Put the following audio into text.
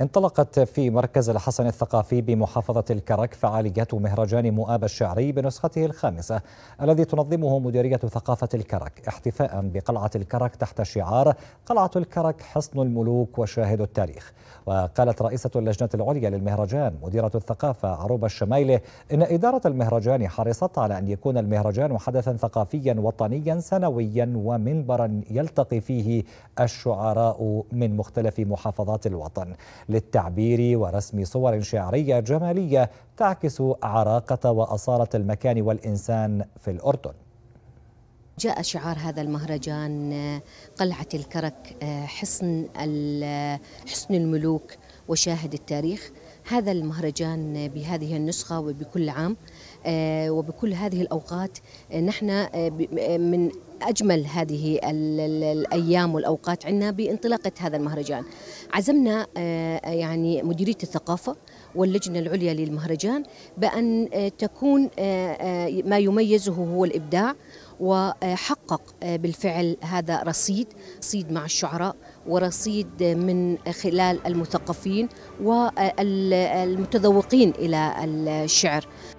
انطلقت في مركز الحسن الثقافي بمحافظة الكرك فعاليات مهرجان مؤاب الشعري بنسخته الخامسة الذي تنظمه مديرية ثقافة الكرك احتفاء بقلعة الكرك تحت شعار قلعة الكرك حصن الملوك وشاهد التاريخ وقالت رئيسة اللجنة العليا للمهرجان مديرة الثقافة عروبة الشمايلة إن إدارة المهرجان حرصت على أن يكون المهرجان حدثا ثقافيا وطنيا سنويا ومنبرا يلتقي فيه الشعراء من مختلف محافظات الوطن للتعبير ورسم صور شعرية جمالية تعكس عراقة وأصالة المكان والإنسان في الأردن جاء شعار هذا المهرجان آه، قلعة الكرك آه، حصن آه، حصن الملوك وشاهد التاريخ هذا المهرجان بهذه النسخة وبكل عام آه، وبكل هذه الأوقات آه، نحن آه، من أجمل هذه الأيام والأوقات عندنا بانطلاقة هذا المهرجان عزمنا يعني مديرية الثقافة واللجنة العليا للمهرجان بأن تكون ما يميزه هو الإبداع وحقق بالفعل هذا رصيد رصيد مع الشعراء ورصيد من خلال المثقفين والمتذوقين إلى الشعر